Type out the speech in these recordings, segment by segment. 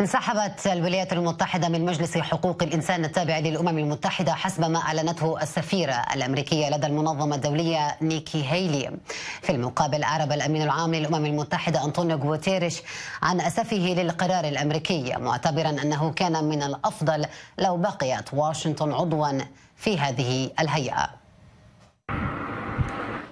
انسحبت الولايات المتحدة من مجلس حقوق الإنسان التابع للأمم المتحدة حسب ما أعلنته السفيرة الأمريكية لدى المنظمة الدولية نيكي هيلي في المقابل أعرب الأمين العام للأمم المتحدة أنطونيو غوتيريش عن أسفه للقرار الأمريكي معتبرا أنه كان من الأفضل لو بقيت واشنطن عضوا في هذه الهيئة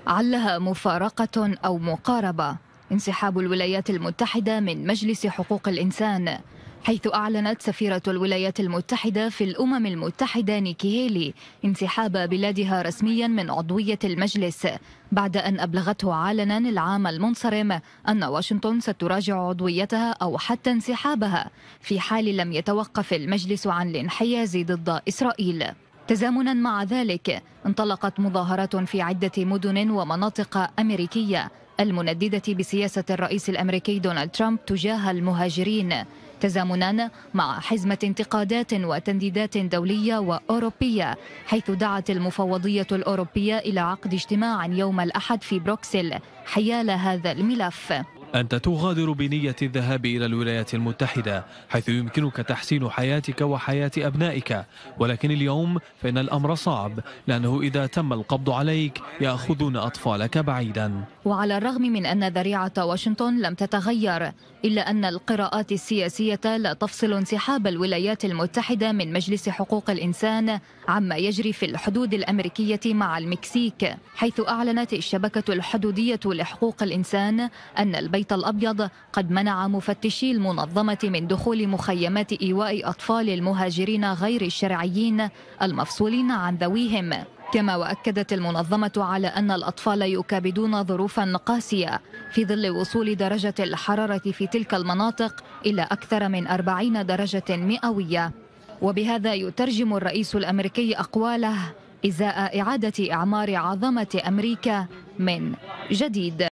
علها مفارقة أو مقاربة انسحاب الولايات المتحدة من مجلس حقوق الإنسان حيث أعلنت سفيرة الولايات المتحدة في الأمم المتحدة نيكي هيلي انسحاب بلادها رسميا من عضوية المجلس بعد أن أبلغته علنا العام المنصرم أن واشنطن ستراجع عضويتها أو حتى انسحابها في حال لم يتوقف المجلس عن الانحياز ضد إسرائيل تزامنا مع ذلك انطلقت مظاهرات في عدة مدن ومناطق أمريكية المنددة بسياسة الرئيس الأمريكي دونالد ترامب تجاه المهاجرين تزامنا مع حزمة انتقادات وتنديدات دولية وأوروبية حيث دعت المفوضية الأوروبية إلى عقد اجتماع يوم الأحد في بروكسل حيال هذا الملف أنت تغادر بنية الذهاب إلى الولايات المتحدة حيث يمكنك تحسين حياتك وحياة أبنائك ولكن اليوم فإن الأمر صعب لأنه إذا تم القبض عليك يأخذون أطفالك بعيدا وعلى الرغم من أن ذريعة واشنطن لم تتغير إلا أن القراءات السياسية لا تفصل انسحاب الولايات المتحدة من مجلس حقوق الإنسان عما يجري في الحدود الأمريكية مع المكسيك حيث أعلنت الشبكة الحدودية لحقوق الإنسان أن البيت البيت الأبيض قد منع مفتشي المنظمة من دخول مخيمات إيواء أطفال المهاجرين غير الشرعيين المفصولين عن ذويهم كما وأكدت المنظمة على أن الأطفال يكابدون ظروفا قاسية في ظل وصول درجة الحرارة في تلك المناطق إلى أكثر من 40 درجة مئوية وبهذا يترجم الرئيس الأمريكي أقواله إزاء إعادة إعمار عظمة أمريكا من جديد